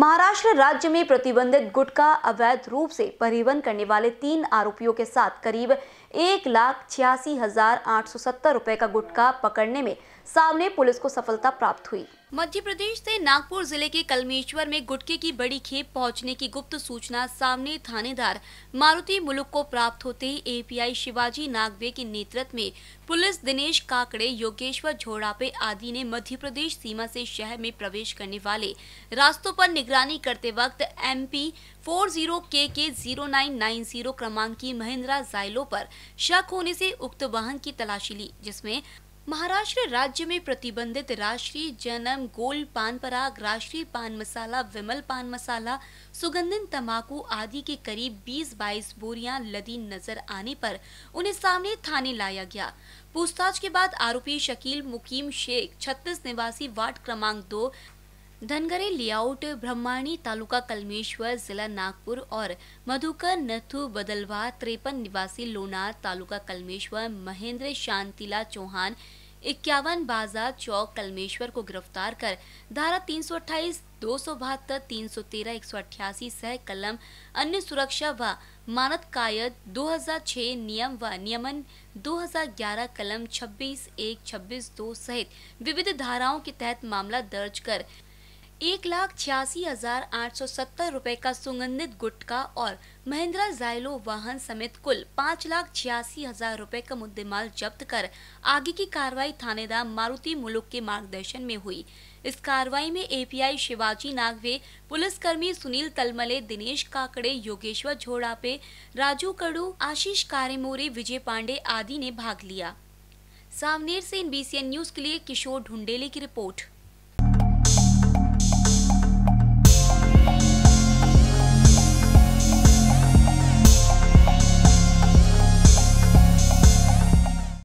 महाराष्ट्र राज्य में प्रतिबंधित गुटखा अवैध रूप से परिवहन करने वाले तीन आरोपियों के साथ करीब एक लाख छियासी हजार आठ सौ सत्तर रूपए का गुटखा पकड़ने में सामने पुलिस को सफलता प्राप्त हुई मध्य प्रदेश से नागपुर जिले के कलमेश्वर में गुटके की बड़ी खेप पहुंचने की गुप्त सूचना सामने थानेदार मारुति मुलुक को प्राप्त होते ही एपीआई शिवाजी नागवे के नेतृत्व में पुलिस दिनेश काकड़े योगेश्वर झोड़ापे आदि ने मध्य प्रदेश सीमा से शहर में प्रवेश करने वाले रास्तों पर निगरानी करते वक्त एमपी फोर जीरो के के जीरो नाइन नाइन जीरो क्रमांक की महिंद्रा जाइलो पर शक होने से उक्त वाहन की तलाशी ली जिसमें महाराष्ट्र राज्य में प्रतिबंधित राष्ट्रीय जन्म गोल पान पराग राष्ट्रीय पान मसाला विमल पान मसाला सुगंधित तंबाकू आदि के करीब 20-22 बोरियां लदी नजर आने पर उन्हें सामने थाने लाया गया पूछताछ के बाद आरोपी शकील मुकीम शेख 36 निवासी वार्ड क्रमांक दो धनगरे लेआउट ब्रह्माणी तालुका कलमेश्वर जिला नागपुर और मधुकर नथु बदलवा त्रेपन निवासी लोनार तालुका कलमेश्वर महेंद्र शांतिला चौहान इक्यावन बाजार चौक कलमेश्वर को गिरफ्तार कर धारा 328, दो सौ बहत्तर तीन सौ तेरह एक सौ अठासी सह कलम अन्य सुरक्षा व मानद कायद 2006 नियम व नियमन 2011 कलम 26 एक 26 दो सहित विविध धाराओं के तहत मामला दर्ज कर एक लाख छियासी हजार आठ सौ सत्तर रूपए का सुगंधित गुटखा और महिंद्रा जायलो वाहन समेत कुल पाँच लाख छियासी हजार रूपए का मुद्देमाल जब्त कर आगे की कार्रवाई थानेदार मारुति मुलुक के मार्गदर्शन में हुई इस कार्रवाई में एपीआई शिवाजी नागवे पुलिसकर्मी सुनील तलमले दिनेश काकड़े योगेश्वर झोड़ापे राजू कड़ू आशीष कारेमोरे विजय पांडे आदि ने भाग लिया सामनेर से इन न्यूज के लिए किशोर ढुंडेले की रिपोर्ट